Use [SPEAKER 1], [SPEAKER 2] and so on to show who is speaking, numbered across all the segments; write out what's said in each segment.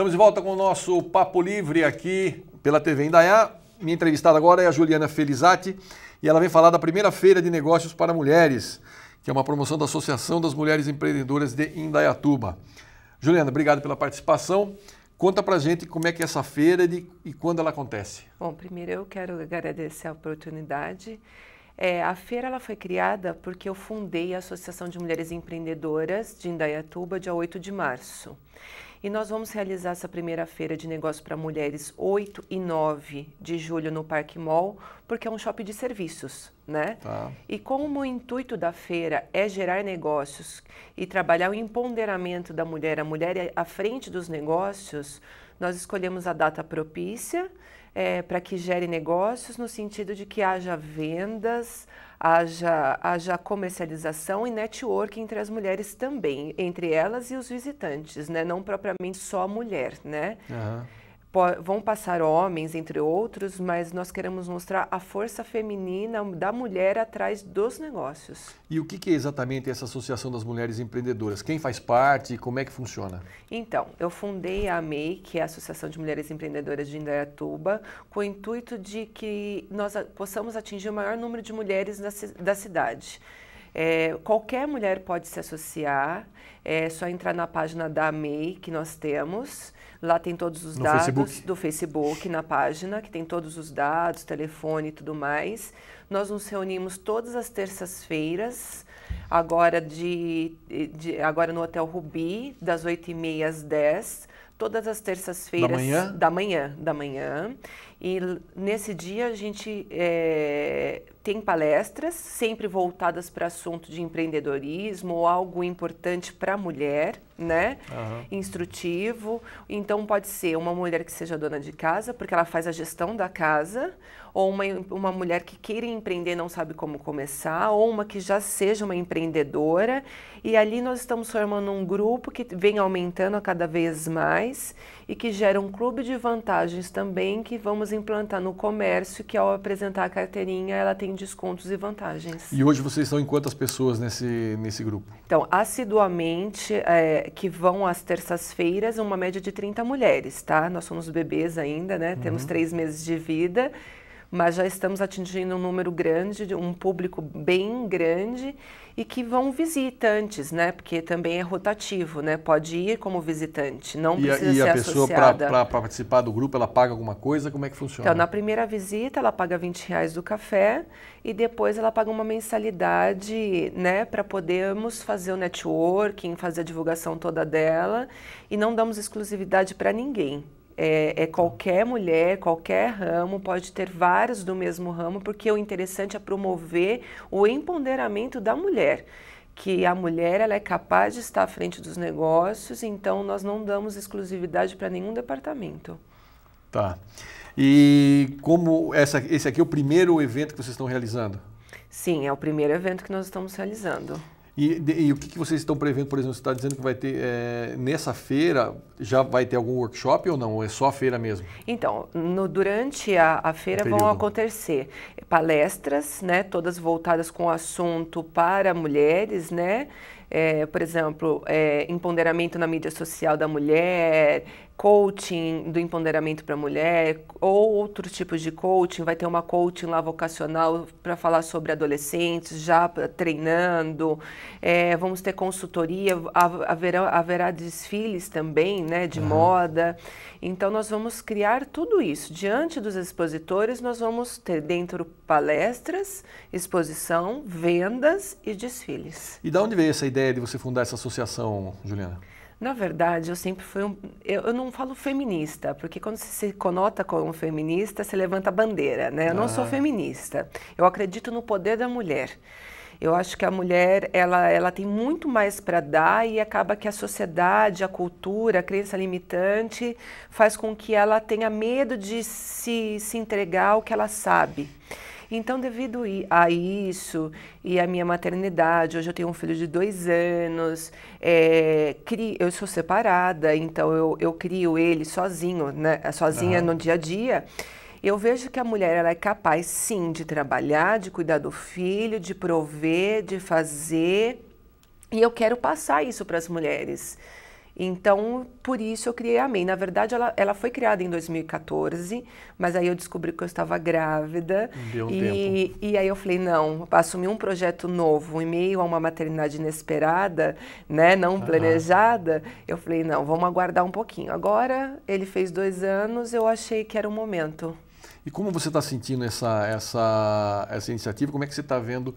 [SPEAKER 1] Estamos de volta com o nosso Papo Livre aqui pela TV Indaiá. Minha entrevistada agora é a Juliana Felizati e ela vem falar da primeira feira de negócios para mulheres, que é uma promoção da Associação das Mulheres Empreendedoras de Indaiatuba. Juliana, obrigado pela participação. Conta pra gente como é que é essa feira de, e quando ela acontece.
[SPEAKER 2] Bom, primeiro eu quero agradecer a oportunidade. É, a feira ela foi criada porque eu fundei a Associação de Mulheres Empreendedoras de Indaiatuba dia 8 de março. E nós vamos realizar essa primeira feira de negócio para mulheres 8 e 9 de julho no Parque Mall, porque é um shopping de serviços, né? Tá. E como o intuito da feira é gerar negócios e trabalhar o empoderamento da mulher, a mulher é à frente dos negócios, nós escolhemos a data propícia é, para que gere negócios, no sentido de que haja vendas, haja, haja comercialização e network entre as mulheres também, entre elas e os visitantes, né? não propriamente só a mulher. Né? Uhum vão passar homens, entre outros, mas nós queremos mostrar a força feminina da mulher atrás dos negócios.
[SPEAKER 1] E o que, é exatamente essa Associação das Mulheres Empreendedoras? Quem faz parte e como é que funciona?
[SPEAKER 2] Então, eu fundei a AMEI, que é a Associação de Mulheres Empreendedoras de Indaiatuba, com o intuito de que nós possamos atingir o maior número de mulheres da cidade. É, qualquer mulher pode se associar, é só entrar na página da MEI que nós temos. Lá tem todos os no dados Facebook. do Facebook, na página, que tem todos os dados, telefone e tudo mais. Nós nos reunimos todas as terças-feiras, agora, de, de, agora no Hotel Rubi, das 8h30 às 10 todas as terças-feiras da manhã? da manhã, da manhã. E nesse dia a gente é, tem palestras, sempre voltadas para assunto de empreendedorismo ou algo importante para a mulher, né? Uhum. Instrutivo. Então pode ser uma mulher que seja dona de casa, porque ela faz a gestão da casa, ou uma, uma mulher que queira empreender não sabe como começar, ou uma que já seja uma empreendedora. E ali nós estamos formando um grupo que vem aumentando a cada vez mais e que gera um clube de vantagens também que vamos implantar no comércio, que ao apresentar a carteirinha ela tem descontos e vantagens.
[SPEAKER 1] E hoje vocês estão em quantas pessoas nesse, nesse grupo?
[SPEAKER 2] Então, assiduamente, é, que vão às terças-feiras, uma média de 30 mulheres, tá? Nós somos bebês ainda, né? Uhum. Temos três meses de vida mas já estamos atingindo um número grande, um público bem grande e que vão visitantes, né? Porque também é rotativo, né? Pode ir como visitante, não e precisa a, e a pessoa para
[SPEAKER 1] participar do grupo, ela paga alguma coisa? Como é que funciona? Então, na
[SPEAKER 2] primeira visita ela paga 20 reais do café e depois ela paga uma mensalidade, né? Para podermos fazer o networking, fazer a divulgação toda dela e não damos exclusividade para ninguém. É, é, qualquer mulher, qualquer ramo, pode ter vários do mesmo ramo, porque o interessante é promover o empoderamento da mulher. Que a mulher ela é capaz de estar à frente dos negócios, então nós não damos exclusividade para nenhum departamento.
[SPEAKER 1] Tá. E como essa, esse aqui é o primeiro evento que vocês estão realizando?
[SPEAKER 2] Sim, é o primeiro evento que nós estamos realizando.
[SPEAKER 1] E, de, e, o que, que, vocês estão prevendo, por exemplo, você está dizendo que vai ter é, nessa feira, já vai ter algum workshop ou não? Ou é só a feira mesmo?
[SPEAKER 2] Então, no, durante a, a feira vão acontecer palestras, né, todas voltadas com o assunto para mulheres, né? é, por exemplo, é, empoderamento na mídia social da mulher, coaching do empoderamento para a mulher, ou outros tipos de coaching. Vai ter uma coaching lá vocacional para falar sobre adolescentes, já treinando. É, vamos ter consultoria, haverá, haverá desfiles também né, de uhum. moda. Então, nós vamos criar tudo isso. Diante dos expositores, nós vamos ter dentro palestras, exposição, vendas e desfiles.
[SPEAKER 1] E da onde veio essa ideia? ideia de você fundar essa associação, Juliana?
[SPEAKER 2] Na verdade, eu sempre fui um. Eu, eu, não falo feminista, porque quando você se conota como feminista, você levanta a bandeira, né? Eu ah. não sou ah. feminista. Eu acredito no poder da mulher. Eu acho que a mulher ela, ela tem muito mais para dar e acaba que a sociedade, a cultura, a crença limitante faz com que ela tenha medo de se, se entregar ao que ela sabe. Então, devido a isso e a minha maternidade, hoje eu tenho um filho de dois anos, é, eu sou separada, então eu, eu crio ele sozinho, né, sozinha uhum. no dia a dia. Eu vejo que a mulher ela é capaz, sim, de trabalhar, de cuidar do filho, de prover, de fazer. E eu quero passar isso para as mulheres. Então, por isso eu criei a MEI. Na verdade, ela, ela foi criada em 2014, mas aí eu descobri que eu estava grávida. Deu um e, tempo. e aí eu falei, não, assumir um projeto novo, em meio a uma maternidade inesperada, né, não planejada, eu falei, não, vamos aguardar um pouquinho. Agora, ele fez dois anos, eu achei que era o momento.
[SPEAKER 1] E como você está sentindo essa, essa, essa iniciativa? Como é que você está vendo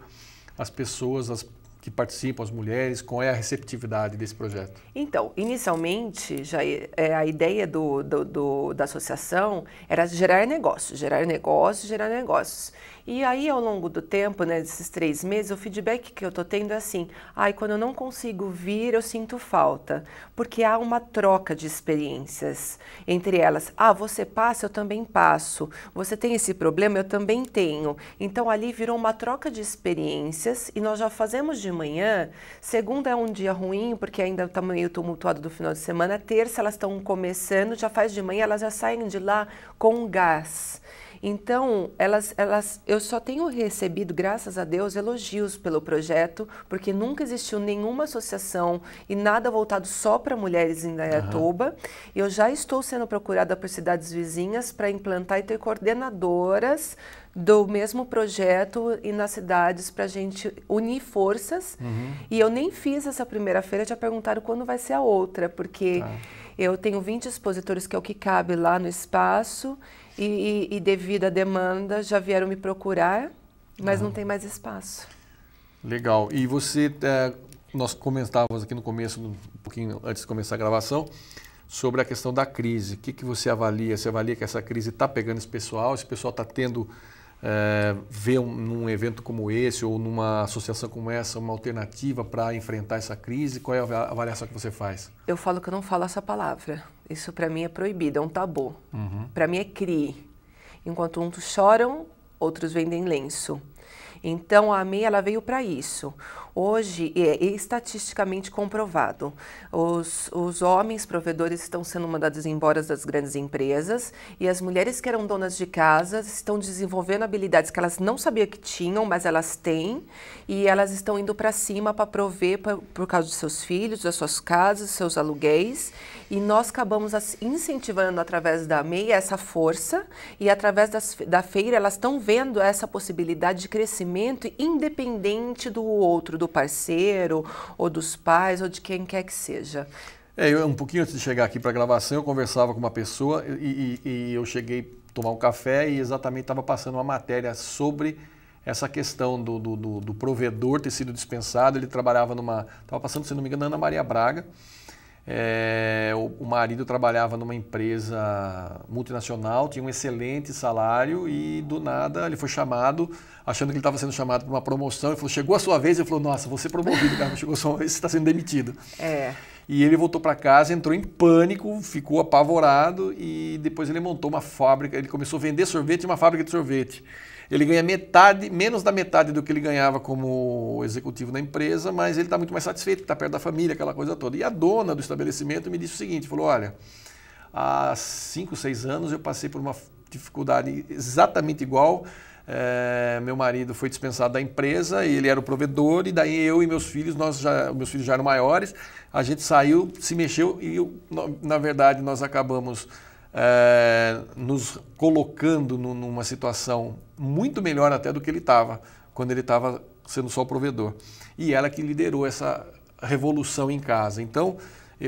[SPEAKER 1] as pessoas, as pessoas? que participam, as mulheres, qual é a receptividade desse projeto?
[SPEAKER 2] Então, inicialmente, já é, a ideia do, do, do, da associação era gerar negócios, gerar negócios, gerar negócios. E aí, ao longo do tempo, né, desses três meses, o feedback que eu estou tendo é assim, ai, ah, quando eu não consigo vir, eu sinto falta, porque há uma troca de experiências entre elas. Ah, você passa, eu também passo. Você tem esse problema, eu também tenho. Então, ali virou uma troca de experiências e nós já fazemos de manhã. Segunda é um dia ruim, porque ainda está meio tumultuado do final de semana. Terça elas estão começando, já faz de manhã, elas já saem de lá com gás. Então, elas, elas, eu só tenho recebido, graças a Deus, elogios pelo projeto, porque nunca existiu nenhuma associação e nada voltado só para mulheres em Dayatuba. Uhum. Eu já estou sendo procurada por cidades vizinhas para implantar e ter coordenadoras do mesmo projeto e nas cidades para a gente unir forças. Uhum. E eu nem fiz essa primeira feira, já perguntaram quando vai ser a outra, porque tá. eu tenho 20 expositores, que é o que cabe lá no espaço. E, e, e devido à demanda, já vieram me procurar, mas não ah. tem mais espaço.
[SPEAKER 1] Legal. E você, é, nós comentávamos aqui no começo, um pouquinho antes de começar a gravação, sobre a questão da crise. O que, que você avalia? Você avalia que essa crise está pegando esse pessoal? Esse pessoal está tendo, é, eh, vê um, num evento como esse ou numa associação como essa, uma alternativa para enfrentar essa crise? Qual é a avaliação que você faz?
[SPEAKER 2] Eu falo que eu não falo essa palavra isso para mim é proibido, é um tabu. Uhum. Para mim é CRI. Enquanto uns choram, outros vendem lenço. Então a AME ela veio para isso. Hoje é, é estatisticamente comprovado. Os, os homens provedores estão sendo mandados embora das grandes empresas e as mulheres que eram donas de casas estão desenvolvendo habilidades que elas não sabiam que tinham, mas elas têm e elas estão indo para cima para prover pra, por causa de seus filhos, das suas casas, seus aluguéis e nós acabamos incentivando através da MEI essa força e através das, da feira elas estão vendo essa possibilidade de crescimento independente do outro, do parceiro ou dos pais ou de quem quer que
[SPEAKER 1] seja. É, eu, um pouquinho antes de chegar aqui para a gravação, eu conversava com uma pessoa e, e, e eu cheguei tomar um café e exatamente estava passando uma matéria sobre essa questão do, do, do, do provedor ter sido dispensado. Ele trabalhava numa. Estava passando, se não me engano, Ana Maria Braga. É, o, o, marido trabalhava numa empresa multinacional, tinha um excelente salário e do nada ele foi chamado, achando que ele estava sendo chamado para uma promoção. Ele falou: Chegou a sua vez? Ele falou: Nossa, você promovido, cara, não chegou a sua vez, você está sendo demitido. É. E ele voltou para casa, entrou em pânico, ficou apavorado e depois ele montou uma fábrica, ele começou a vender sorvete em uma fábrica de sorvete. Ele ganha metade, menos da metade do que ele ganhava como executivo na empresa, mas ele está muito mais satisfeito, está perto da família, aquela coisa toda. E a dona do estabelecimento me disse o seguinte, falou, olha, há cinco seis anos eu passei por uma dificuldade exatamente igual, é, meu marido foi dispensado da empresa, e ele era o provedor, e daí eu e meus filhos, nós já, meus filhos já eram maiores, a gente saiu, se mexeu e, eu, na verdade, nós acabamos é, nos colocando no, numa situação muito melhor até do que ele estava, quando ele estava sendo só o provedor. E ela que liderou essa revolução em casa. Então,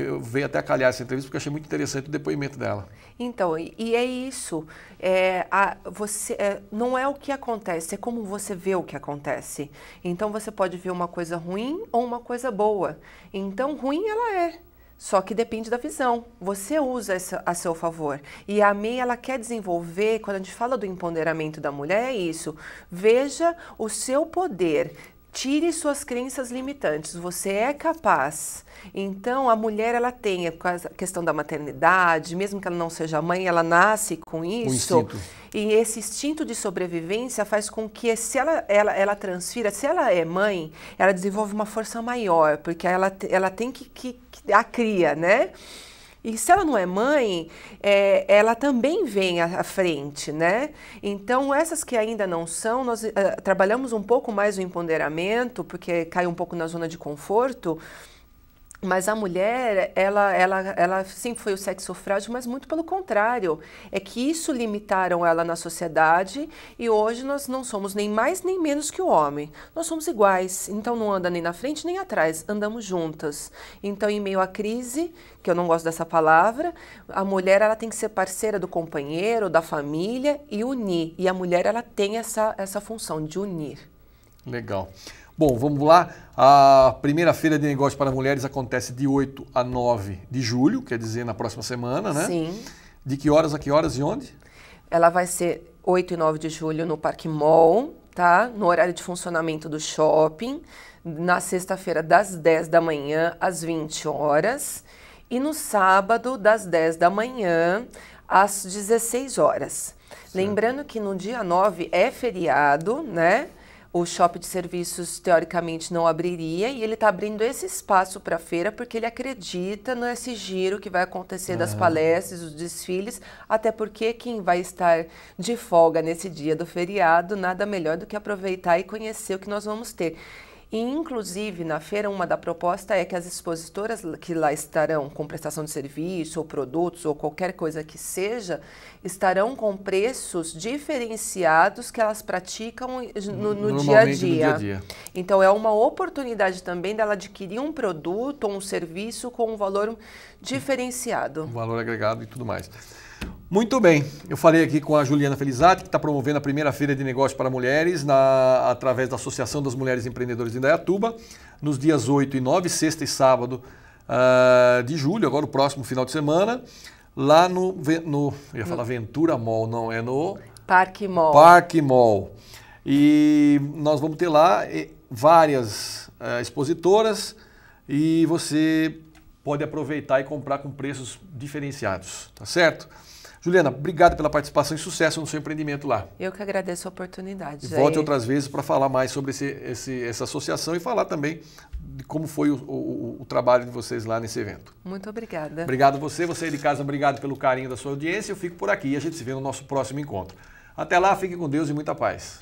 [SPEAKER 1] eu veio até calhar essa entrevista porque achei muito interessante o depoimento dela.
[SPEAKER 2] Então, e é isso. É, a, você, é, não é o que acontece, é como você vê o que acontece. Então, você pode ver uma coisa ruim ou uma coisa boa. Então, ruim ela é. Só que depende da visão. Você usa essa a seu favor. E a MEI, ela quer desenvolver, quando a gente fala do empoderamento da mulher, é isso. Veja o seu poder, Tire suas crenças limitantes. Você é capaz. Então, a mulher ela tem a questão da maternidade, mesmo que ela não seja mãe, ela nasce com isso. E esse instinto de sobrevivência faz com que, se ela, ela, ela transfira, se ela é mãe, ela desenvolve uma força maior, porque ela, ela tem que, que, que a cria, né? E se ela não é mãe, é, ela também vem à frente, né? Então, essas que ainda não são, nós uh, trabalhamos um pouco mais o empoderamento, porque cai um pouco na zona de conforto, mas a mulher, ela, ela, ela sempre foi o sexo frágil, mas muito pelo contrário. É que isso limitaram ela na sociedade e hoje nós não somos nem mais nem menos que o homem. Nós somos iguais, então não anda nem na frente nem atrás, andamos juntas. Então, em meio à crise, que eu não gosto dessa palavra, a mulher ela tem que ser parceira do companheiro, da família e unir. E a mulher ela tem essa, essa função de unir.
[SPEAKER 1] Legal. Bom, vamos lá. A primeira feira de negócios para mulheres acontece de 8 a 9 de julho, quer dizer, na próxima semana, né? Sim. De que horas a que horas e onde?
[SPEAKER 2] Ela vai ser 8 e 9 de julho no Parque Mall, tá? No horário de funcionamento do shopping, na sexta-feira das 10 da manhã às 20 horas e no sábado das 10 da manhã às 16 horas. Certo. Lembrando que no dia 9 é feriado, né? o shopping de serviços teoricamente não abriria e ele está abrindo esse espaço para a feira porque ele acredita nesse giro que vai acontecer uhum. das ah. palestras, dos desfiles, até porque quem vai estar de folga nesse dia do feriado, nada melhor do que aproveitar e conhecer o que nós vamos ter. E, inclusive, na feira, uma da proposta é que as expositoras que lá estarão com prestação de serviço ou produtos ou qualquer coisa que seja, estarão com preços diferenciados que elas praticam no, no, dia, -a -dia. no dia a dia. Então, é uma oportunidade também dela adquirir um produto ou um serviço com um valor diferenciado. Um
[SPEAKER 1] valor agregado e tudo mais. Muito bem, eu falei aqui com a Juliana Felizati, que está promovendo a primeira feira de negócios para mulheres na, através da Associação das Mulheres Empreendedoras de Indaiatuba, nos dias 8 e 9, sexta e sábado uh, de julho, agora o próximo final de semana, lá no, no eu ia falar Ventura Mall, não, é no... Parque Mall. Parque Mall. E nós vamos ter lá eh, várias uh, expositoras e você pode aproveitar e comprar com preços diferenciados, tá certo? Juliana, obrigado pela participação e sucesso no seu empreendimento lá.
[SPEAKER 2] Eu que agradeço a oportunidade. E volte aí. outras
[SPEAKER 1] vezes para falar mais sobre esse, esse, essa associação e falar também de como foi o, o, o, trabalho de vocês lá nesse evento.
[SPEAKER 2] Muito obrigada. Obrigado
[SPEAKER 1] você, você aí de casa, obrigado pelo carinho da sua audiência. Eu fico por aqui e a gente se vê no nosso próximo encontro. Até lá, fique com Deus e muita paz.